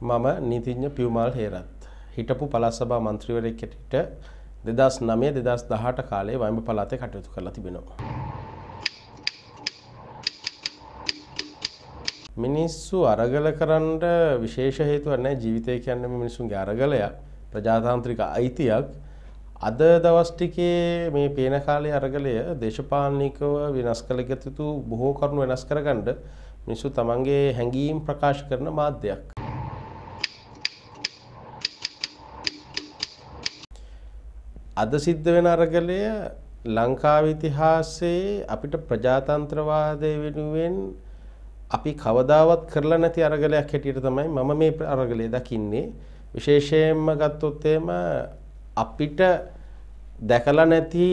මම නීතිඥ පියුමල් හේරත් හිටපු පලස්සභා මන්ත්‍රීවරයෙක් හැටියට 2009 2018 කාලේ වයඹ පළාතේ කටයුතු කරලා තිබෙනවා. මිනිස්සු අරගල කරන්න විශේෂ හේතුවක් නැහැ ජීවිතය කියන්නේ මිනිසුන්ගේ අරගලයක් ප්‍රජාතාන්ත්‍රික අයිතියක් අද දවස් ටිකේ මේ පේන කාලේ අරගලය දේශපාලනිකව වෙනස් කළ යුතු බොහෝ කරුණු වෙනස් කරගන්න මිනිස්සු තමන්ගේ හැඟීම් ප්‍රකාශ කරන මාධ්‍යයක්. අද සිද්ධ වෙන අරගලය ලංකාවේ ඉතිහාසයේ අපිට ප්‍රජාතන්ත්‍රවාදය වෙනුවෙන් අපි කවදාවත් කරලා නැති අරගලයක් හැටියට තමයි මම මේ අරගලය දකින්නේ විශේෂයෙන්ම ගත්තොත් අපිට දැකලා නැති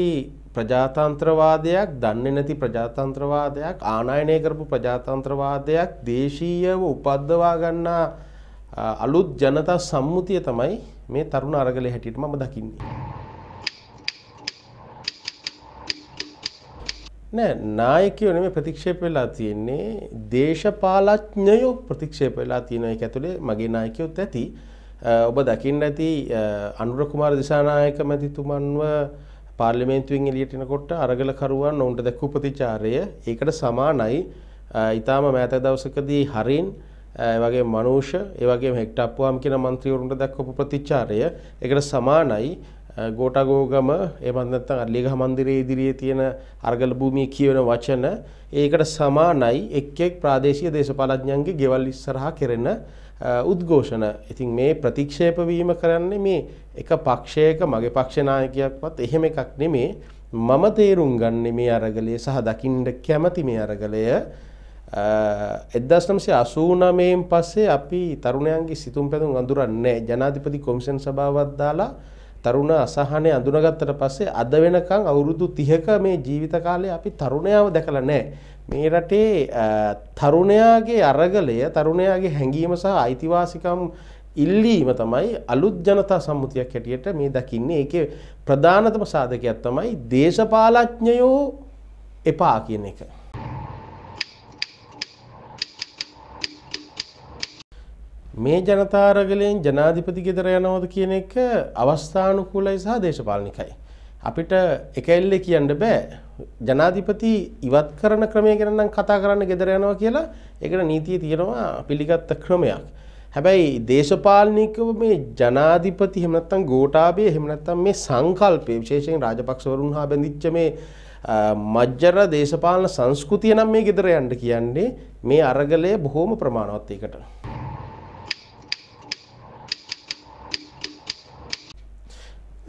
ප්‍රජාතන්ත්‍රවාදයක් දන්නේ නැති ප්‍රජාතන්ත්‍රවාදයක් ආනයනය කරපු ප්‍රජාතන්ත්‍රවාදයක් දේශීයව උපද්දවා ගන්නා අලුත් ජනතා සම්මුතිය තමයි මේ තරුණ අරගලය හැටියට මම දකින්නේ නෑ නායකයෝ නෙමෙයි ප්‍රතික්ෂේප වෙලා තියෙන්නේ දේශපාලඥයෝ ප්‍රතික්ෂේප වෙලා තියෙනවා ඒක ඇතුලේ මගේ නායකයොත් ඇති ඔබ දකින්න ඇති අනුර කුමාර දිසානායක මැතිතුමන්ව පාර්ලිමේන්තුවෙන් එළියට එනකොට අරගලකරුවන් ඔවුන්ට දැක්වූ ප්‍රතිචාරය ඒකට සමානයි ඊටාම මෑත දවසකදී හරින් ඒ වගේ මනුෂ ඒ වගේම හෙක්ටප්පුවම් කියන മന്ത്രിවරුන්ට දක්වපු ප්‍රතිචාරය ඒකට සමානයි ගෝටගෝගම එමත් නැත්නම් අලිගහ මන්දිරයේ ඉදිරියේ තියෙන අ르ගල භූමියේ කියවෙන වචන ඒකට සමානයි එක් එක් ප්‍රාදේශීය දේශපාලඥයන්ගේ ගෙවල් ඉස්සරහා කෙරෙන උද්ඝෝෂණ. ඉතින් මේ ප්‍රතික්ෂේප වීම කරන්නේ මේ එක පක්ෂයක මගේ පක්ෂ නායකයෙක්වත් එහෙම එකක් නෙමේ. මම තේරුම් ගන්නෙ මේ අරගලය සහ දකින්න කැමති මේ අරගලය 1989න් පස්සේ අපි තරුණයන්ගේ සිතුම් පැතුම් අඳුරන්නේ ජනාධිපති කොමිෂන් සභාවක් දාලා තරුණ අසහනය අඳුනගත්තට පස්සේ අද වෙනකන් අවුරුදු 30ක මේ ජීවිත කාලේ අපි තරුණයාව දැකලා නැහැ. මේ රටේ තරුණයාගේ අරගලය, තරුණයාගේ හැඟීම සහ අයිතිවාසිකම් ඉල්ලීම තමයි අලුත් ජනතා සම්මුතියක් හැටියට මේ දකින්නේ. ඒකේ ප්‍රධානතම සාධකයක් තමයි දේශපාලඥයෝ එපා කියන එක. මේ ජනතාරගලයෙන් ජනාධිපති ගෙදර යනවද කියන එක අවස්ථානුකූලයි සහ දේශපාලනිකයි. අපිට එකල්ලෙ කියන්න බෑ ජනාධිපති ඉවත් කරන ක්‍රමය ගැනම් කතා කරන්න ගෙදර යනවා කියලා එකට නීතිය තියෙනවා පිළිගත්ත ක්‍රමයක්. හැබැයි දේශපාලනිකව මේ ජනාධිපති හෙමනත්තම් ගෝටාබේ හෙමනත්තම් මේ සංකල්පය විශේෂයෙන් රාජපක්ෂවරුන් හා බැඳිච්ච මේ මජ්ජර දේශපාලන සංස්කෘතිය නම් මේ ගෙදර යන්න කියන්නේ මේ අරගලය බොහෝම ප්‍රමාණවත් ඒකට.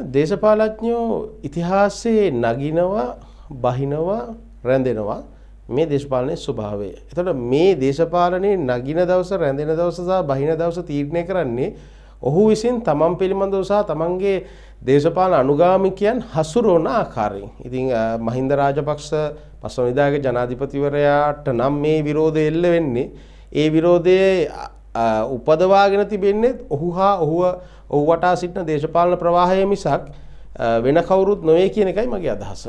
දේශපාලඥයෝ ඉතිහාසයේ නගිනවා බහිනවා රැඳෙනවා මේ දේශපාලනයේ ස්වභාවය. එතකොට මේ දේශපාලනයේ නගින දවස රැඳෙන දවස සහ බහින දවස තීරණය කරන්නේ ඔහු විසින් තමන් පිළිබඳව සහ තමන්ගේ දේශපාලන අනුගාමිකයන් හසුරවන ආකාරයෙන්. ඉතින් මහින්ද රාජපක්ෂ පස්වනිදාගේ ජනාධිපතිවරයාට නම් මේ විරෝධය එල්ල වෙන්නේ. ඒ විරෝධයේ උපදවාගෙන තිබෙන්නේ ඔහු හා ඔහුව ඔහු වටා සිටින දේශපාලන ප්‍රවාහය මිසක් වෙන කවුරුත් නොවේ කියන එකයි මගේ අදහස.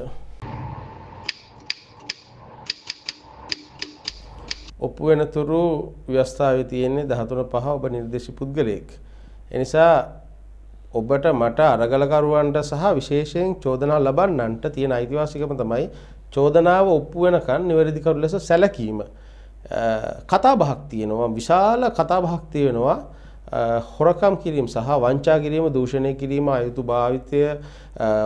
ඔප්පු වෙනතුරු ව්‍යවස්ථාවේ තියෙන්නේ 13 පහ ඔබ නිර්දේශි පුද්ගලයෙක්. එනිසා ඔබට මට අරගලකරුවන්ට සහ විශේෂයෙන් චෝදනා ලබන්නන්ට තියෙන අයිතිවාසිකම තමයි චෝදනාව ඔප්පු වෙනකන් නිවැරදිකරු ලෙස සැලකීම. කතාබහක් තියෙනවා විශාල කතාබහක් තියෙනවා හොරකම් කිරීම සහ වංචා කිරීම දූෂණය කිරීම අයුතු භාවිතය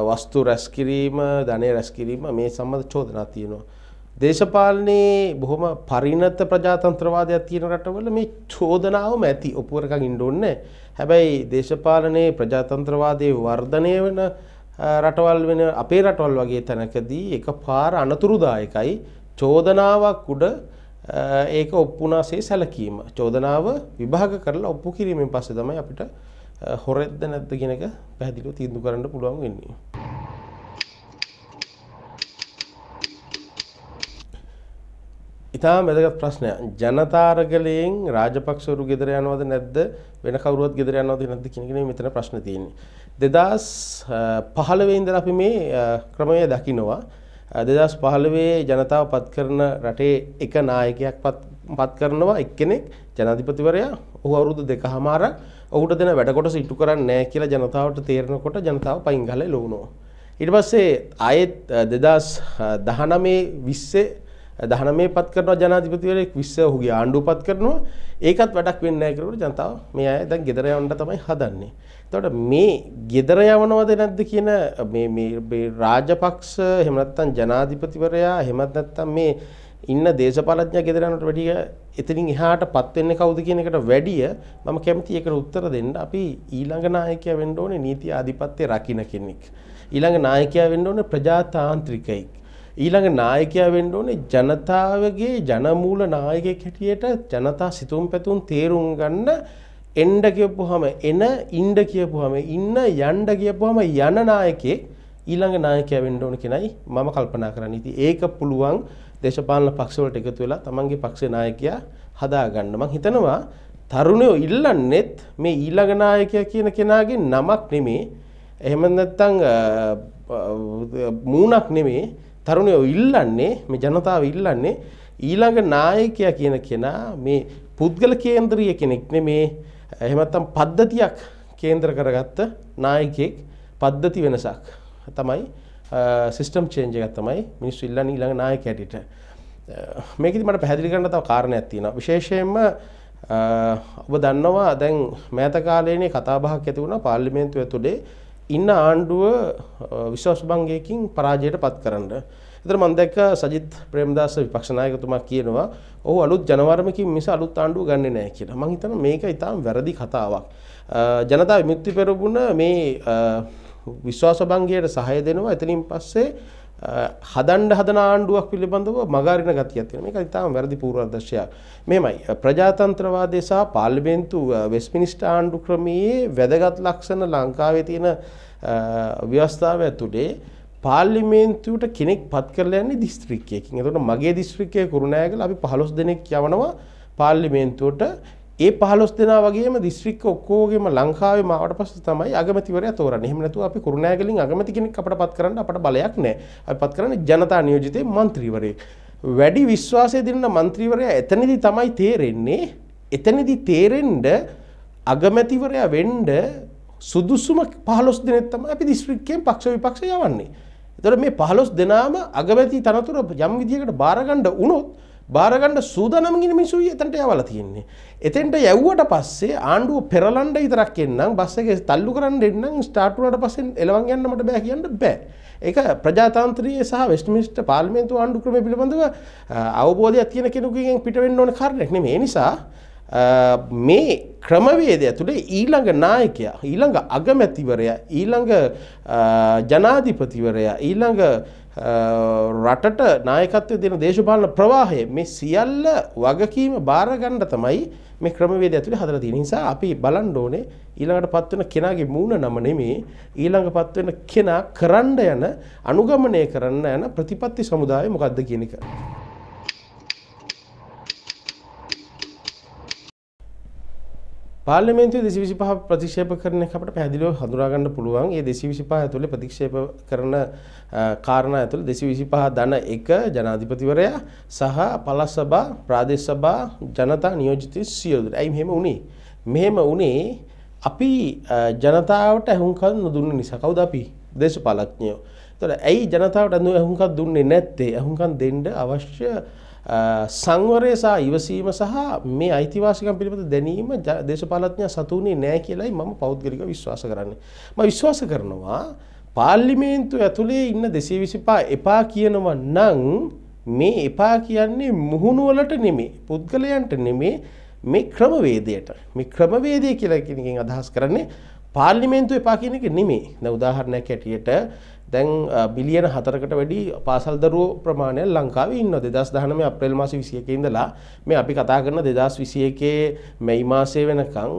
වස්තු රැස් කිරීම ධනය රැස් කිරීම මේ සම්බඳ චෝදනා තියෙනවා. දේශපාලනයේ බොහොම පරිණත ප්‍රජාතන්ත්‍රවාදයක් තියෙන රටවල මේ චෝදනාවම ඇති ඔපුවරකම් ඉන්න ඕනේ. හැබැයි දේශපාලනයේ ප්‍රජාතන්ත්‍රවාදයේ වර්ධනය වෙන රටවල් වෙන අපේ රටවල් වගේ තැනකදී එකපාර අනතුරුදායකයි චෝදනාවක් උඩ ඒක ඔප්පුනාසේ සැලකීම චෝදනාව විභාග කරලා ඔප්පු කිරීමෙන් පස්සේ තමයි අපිට හොරෙද්ද නැද්ද කියන එක පැහැදිලිව තීන්දුව කරන්න පුළුවන් වෙන්නේ. ඉතා වැදගත් ප්‍රශ්නය ජනතාරගලයෙන් රාජපක්ෂවරු ගෙදර යනවද නැද්ද වෙන කවරුවත් ගෙදර යනවද නැද්ද කියනගෙන මෙතන ප්‍රශ්න තියෙන්නේ. දෙදස් පහළවෙන්දර අපි මේ ක්‍රමය දකිනවා දෙදස් පහළවේ ජනතාව පත් කරන රටේ එක නායකයක් පත් කරනවා එක්කෙනෙක් ජනාධිපතිවරයා ඔහු අවුරුදු දෙක හමාර ඔහුට දෙන වැඩකොට සිටු කරන්න නෑ කියලා ජනතාවට තේරෙනකොට ජනතාව පයිංගල ලෝනවා. ඉට පස්සේ අයත් දෙදස් දහනමේ විස්සේ දහනමේ පත් කරනවා ජනාධිපතිවරයෙක් 20 ඔහුගේ ආණ්ඩුව පත් කරනවා. ඒකත් වැඩක් වෙන්නේ නැහැ කියලා ජනතාව මේ අය දැන් ගෙදර යවන්න තමයි හදන්නේ. එතකොට මේ ගෙදර යවනවද නැද්ද කියන මේ මේ රාජපක්ෂ එහෙම නැත්නම් ජනාධිපතිවරයා එහෙමත් නැත්නම් මේ ඉන්න දේශපාලඥයා ගෙදර යනට වැඩිය එතනින් එහාට පත් වෙන්නේ කවුද කියන එකට වැඩිය මම කැමතියි ඒකට උත්තර දෙන්න. අපි ඊළඟ නායකයා වෙන්න ඕනේ නීති ආධිපත්‍ය රකින්න කෙනෙක්. ඊළඟ නායකයා වෙන්න ඕනේ ප්‍රජාතාන්ත්‍රිකයෙක්. ඊළඟ නායකයා වෙන්න ඕනේ ජනතාවගේ ජනමූල නායකයෙක් හැටියට ජනතා සිතුම් පැතුම් තේරුම් ගන්න එන්ඩ කියපුහම එන ඉන්ඩ කියපුහම ඉන්න යන්ඩ කියපුහම යන නායකේ ඊළඟ නායකයා වෙන්න ඕන කෙනයි මම කල්පනා කරන්න. ඉතින් ඒක පුළුවන් දේශපාලන පක්ෂවලට එකතු වෙලා තමන්ගේ පක්ෂේ නායකයා හදාගන්න. මම හිතනවා තරුණයෝ ඉල්ලන්නේත් මේ ඊළඟ නායකයා කියන කෙනාගේ නමක් නෙමේ. එහෙම නැත්නම් මූණක් නෙමේ. තරුණයෝ ඉල්ලන්නේ මේ ජනතාව ඉල්ලන්නේ ඊළඟ නායකයා කියන කෙනා මේ පුද්ගල කේන්ද්‍රීය කෙනෙක් නෙමේ එහෙම නැත්නම් පද්ධතියක් කේන්ද්‍ර කරගත්ත නායකයෙක් පද්ධති වෙනසක් තමයි සිස්ටම් චේන්ජ් එකක් තමයි මිනිස්සු ඉල්ලන්නේ ඊළඟ නායකයට. මේකෙදි මට පැහැදිලි කරන්න තව කාරණයක් තියෙනවා. විශේෂයෙන්ම ඔබ දන්නවා දැන් මෑත කාලයේනේ කතාබහක් ඇති වුණා පාර්ලිමේන්තුව ඇතුලේ ඉන්න ආණ්ඩුව විශ්වාස භංගයකින් පරාජයට පත් කරන්න. එතන මම දැක්ක සජිත් ප්‍රේමදාස විපක්ෂ නායකතුමා කියනවා ඔහු අලුත් ජනවර්මකින් මිස අලුත් ආණ්ඩුව ගන්නෙ නැහැ කියලා. මම හිතනවා මේක ඊටාම් වැරදි කතාවක්. ජනතා විමුක්ති පෙරමුණ මේ විශ්වාස භංගයට සහය දෙනවා. එතනින් පස්සේ හදන්ඩ හදන ආණ්ඩුවක් පිළිබඳව මගාරින ගතියක් තියෙනවා. මේක ඉතාම වැරදි පූර්වාදර්ශයක්. මේමයි ප්‍රජාතන්ත්‍රවාදය සහ පාර්ලිමේන්තු වෙස්මිනිස්ටර් ආණ්ඩු ක්‍රමයේ වැදගත් ලක්ෂණ ලංකාවේ තියෙන ව්‍යවස්ථාව ඇතුලේ පාර්ලිමේන්තුවට කෙනෙක් පත් කරලා යන්නේ දිස්ත්‍රික්කයකින්. එතකොට මගේ දිස්ත්‍රික්කයේ කුරුණෑගල අපි 15 දෙනෙක් යවනවා පාර්ලිමේන්තුවට ඒ පහලොස් දෙනා වගේම දිස්ත්‍රික්ක ඔක්කෝගේම ලංකාවේ මාවට පස්ස තමයි අගමතිවරය තෝරන්නේ. එහෙම නැතුව අපි කුරුණෑගලින් අගමති කෙනෙක් අපට පත් කරන්න අපට බලයක් නැහැ. අපි පත් කරන්නේ ජනතා නියෝජිතේ මන්ත්‍රීවරයෙක්. වැඩි විශ්වාසය දෙන්න මන්ත්‍රීවරයා එතනදි තමයි තේරෙන්නේ. එතනදි තේරෙන්න අගමැතිවරයා වෙන්න සුදුසුම 15 දිනෙත් තමයි අපි දිස්ත්‍රික්කයෙන් පක්ෂ විපක්ෂ යවන්නේ. එතකොට මේ 15 දෙනාම අගමැති තනතුර යම් විදියකට බාර ගන්න වුණොත් බාරගණ්ඩ සූදනමගින් මිසුයි එතට යවල තියෙන්නේ. එතෙන්ට යැව්වට පස්සේ ආණ්ඩුව පෙරලන්ඩ ඉදරක් එන්නම් බස්සගේ තල්ලු කරන්න එන්නම් ස්ටාටුවට පසෙන් එලවන් ගන්නට බැ කියන්න බෑ. ඒක ප්‍රජාතන්ත්‍රයේ සහ වෙස්ටමිස්ට පාල්මේන්තු ආණ්ඩු ක්‍රම පිළිබඳව අවබෝධයක් තියෙන කෙනෙකුගෙන් පිටවෙන්න ඕන කරනෙක් නෙමේ නිසා මේ ක්‍රමවේද ඇතුළේ ඊළඟ නායකයා ඊළඟ අගමැතිවරයා ඊළඟ ජනාධිපතිවරයා ඊළඟ රටට නායකත්වය දෙන දේශපාලන ප්‍රවාහය මේ සියල්ල වගකීම බාරගණ්ඩ තමයි මේ ක්‍රමවේද ඇතුළ හදර තියෙන නිසා අපි බලන් ඕනේ ඊළඟට පත්වන කෙනාගේ මූුණ නම නෙමේ ඊළඟ පත්වෙන කෙනා කරන්ඩ යන අනුගමනය කරන්න යන ප්‍රතිපත්ති සමුදාය මොකක්ද කියනක. පාර්ලිමේන්තුවේ 225 ප්‍රතික්ෂේප කරන එක අපිට පැහැදිලිව හඳුනා ගන්න පුළුවන්. ඒ 225 ඇතුලේ ප්‍රතික්ෂේප කරන කාරණා ඇතුලේ 225 ධන 1 ජනාධිපතිවරයා සහ පළාත් සභා, ප්‍රාදේශ සභා, ජනතා නියෝජිත සියලු දෙනා. ඇයි මෙහෙම වුනේ? මෙහෙම වුනේ අපි ජනතාවට ඇහුම්කන් නොදුන්න නිසා. කවුද අපි? දේශපාලඥයෝ. ඒතකොට ඇයි ජනතාවට ඇහුම්කන් දුන්නේ නැත්තේ? ඇහුම්කන් දෙන්න අවශ්‍ය සංවරය සහ ඉවසීම සහ මේ අයිතිවාසිකම් පිළිබඳ දැනීම දේශපාලඥයා සතුනේ නැහැ කියලායි මම පෞද්ගලිකව විශ්වාස කරන්නේ. මම විශ්වාස කරනවා පාර්ලිමේන්තුව ඇතුලේ ඉන්න 225 එපා කියනවා නම් මේ එපා කියන්නේ මුහුණු වලට නෙමෙයි පුද්ගලයන්ට නෙමෙයි මේ ක්‍රමවේදයට. මේ ක්‍රමවේදය කියලා කියන එකෙන් අදහස් කරන්නේ පාර්ලිමේන්තුව එපා කියන එක නෙමෙයි. දැන් උදාහරණයක් ඇටියට දැන් බිලියන හතරකට වැඩි පාසල් දරුවෝ ප්‍රමාණය ලංකාවේ ඉන්නවා 2019 අප්‍රේල් මාසේ 21 ඉඳලා මේ අපි කතා කරන 2021 මැයි මාසයේ වෙනකන්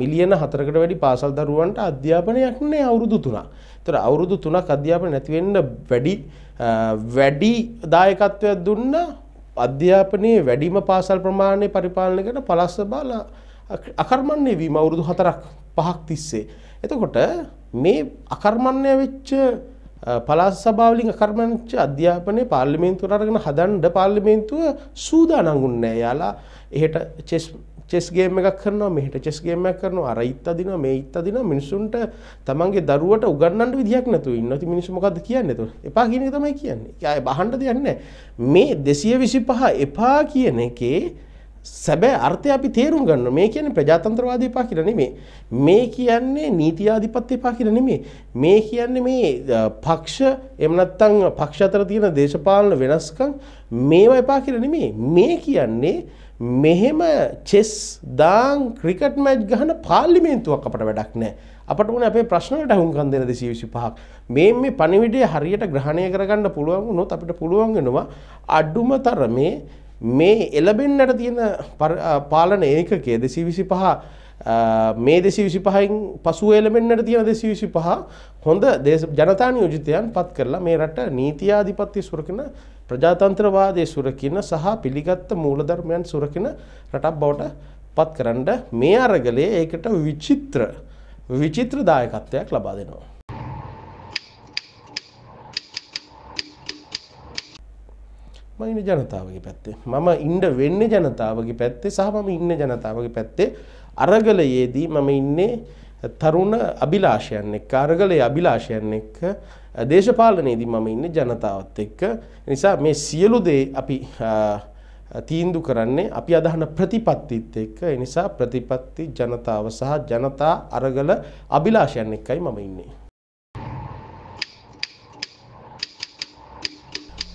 මිලියන හතරකට වැඩි පාසල් දරුවන්ට අධ්‍යාපනයක් නෑ අවුරුදු 3ක්. ඒතර අවුරුදු 3ක් අධ්‍යාපන නැති වෙන්න වැඩි වැඩි දායකත්වයක් දුන්න අධ්‍යාපනයේ වැඩිම පාසල් ප්‍රමාණය පරිපාලනය කරන පළාත් සභාව අකර්මණ්‍ය වීම අවුරුදු 4ක් 5ක් තිස්සේ. එතකොට මේ අකර්මණ්‍ය වෙච්ච පලාස සභාවලින් අකර්මණච්ච අධ්‍යාපනය පාර්ලිමේන්තුවට අරගෙන හදන්න පාර්ලිමේන්තුව සූදානම් වුණේ යාලා එහෙට චෙස් චෙස් ගේම් එකක් කරනවා මෙහෙට චෙස් ගේම් එකක් කරනවා අර ඉත්ත දිනවා මේ ඉත්ත දිනවා මිනිසුන්ට තමන්ගේ දරුවට උගන්වන්න විදියක් නැතුව ඉන්නවා. ඉතින් මිනිස්සු මොකද්ද කියන්නේ එතකොට? එපා කියන එක තමයි කියන්නේ. ඒක ආයේ බහන්න දෙයක් නැහැ. මේ 225 එපා කියන එකේ සැබෑ අර්ථය අපි තේරුම් ගන්න මේ කියන්නේ ප්‍රජාතන්ත්‍රවාදී පා කියලා නෙමෙයි මේ කියන්නේ නීතියාධිපත්‍ය පා කියලා නෙමෙයි මේ කියන්නේ මේ පක්ෂ එහෙම නැත්නම් පක්ෂ අතර තියෙන දේශපාලන වෙනස්කම් මේවා එපා කියලා නෙමෙයි මේ කියන්නේ මෙහෙම චෙස් දාන් ක්‍රිකට් මැච් ගහන පාර්ලිමේන්තුවක් අපට වැඩක් නැහැ අපට ඕනේ අපේ ප්‍රශ්න වලට අහුම්කම් දෙන 225ක් මේ මේ පණිවිඩය හරියට ග්‍රහණය කරගන්න පුළුවන් වුණොත් අපිට පුළුවන් වෙනවා අඩුම තරමේ මේ එලබෙන්නට තියෙන පාලන ඒකකය දෙසි විසි පහ මේ දෙසි විසි පහයින් පසුව එලබෙන්න්නට තියෙන දෙසි විසි පහ හොඳ ජනතාන යෝජිතයන් පත් කරලා මේ රට නීතියාධිපත්ති සුරකින ප්‍රජාතන්ත්‍රවාදය සුරකින්න සහ පිළිගත්ත මූලධර්මයන් සුරකින රටක් බවට පත් කරන්න මේ අරගලේ ඒකට විචිත්‍ර විචිත්‍ර දායකත්වයක් ලබා දෙනවා. මඉන්න ජනතාවගේ පැත්තේ මම ඉන්ඩ වෙන්න ජනතාවගේ පැත්තේ සහ මම ඉන්න ජනතාවගේ පැත්තේ අරගලයේදී මම ඉන්නේ තරුණ අභිලාෂයන් එක් අරගලය අභිලාෂයන් එක්ක දේශපාලනයේදී මම ඉන්න ජනතාවත් එක්ක නිසා මේ සියලු දේ අපි තීන්දු කරන්නේ අපි අදහන ප්‍රතිපත්තිත් එක්ක එනිසා ප්‍රතිපත්ති ජනතාව සහ ජනතා අරගල අභිලාෂයන් එක්කයි මම ඉන්නේ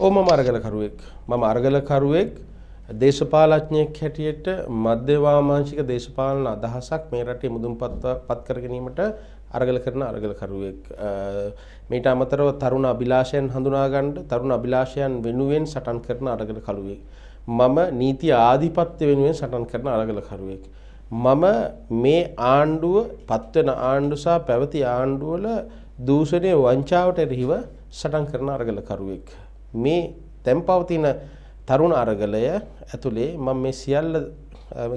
ඔව් මම අරගලකරුවෙක්. මම අරගලකරුවෙක් දේශපාලඥයෙක් හැටියට මධ්‍ය වාමාංශික දේශපාලන අදහසක් මේ රටේ මුදුන්පත්පත් කර ගැනීමට අරගල කරන අරගලකරුවෙක්. මේට අමතරව තරුණ අභිලාෂයන් හඳුනා ගන්නට තරුණ අභිලාෂයන් වෙනුවෙන් සටන් කරන අරගලකරුවෙක්. මම නීති ආධිපත්‍ය වෙනුවෙන් සටන් කරන අරගලකරුවෙක්. මම මේ ආණ්ඩුව පත්වන ආණ්ඩු සහ පැවති ආණ්ඩුවල දූෂණය වංචාවට එරෙහිව සටන් කරන අරගලකරුවෙක්. මේ දැන් පවතින තරුණ අරගලය ඇතුලේ මම මේ සියල්ල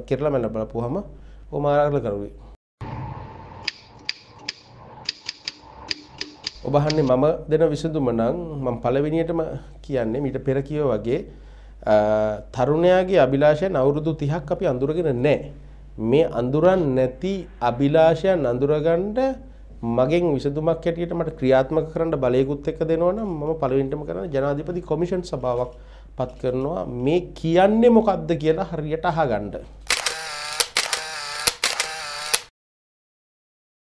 කෙරලා මැල බලපුවහම ඔම අරගල කරුවේ. ඔබ අහන්නේ මම දෙන විසඳුම නම් මම පළවෙනියටම කියන්නේ මීට පෙර කියව වගේ තරුණයාගේ අභිලාෂයන් අවුරුදු 30ක් අපි අඳුරගෙන නැහැ. මේ අඳුරන් නැති අභිලාෂයන් අඳුරගන්න මගෙන් විසඳුමක් හැටියට මට ක්‍රියාත්මක කරන්න බලයකුත් එක්ක දෙනවා නම් මම පළවෙනිටම කරන්නේ ජනාධිපති කොමිෂන් සභාවක් පත් කරනවා මේ කියන්නේ මොකද්ද කියලා හරියට අහගන්න.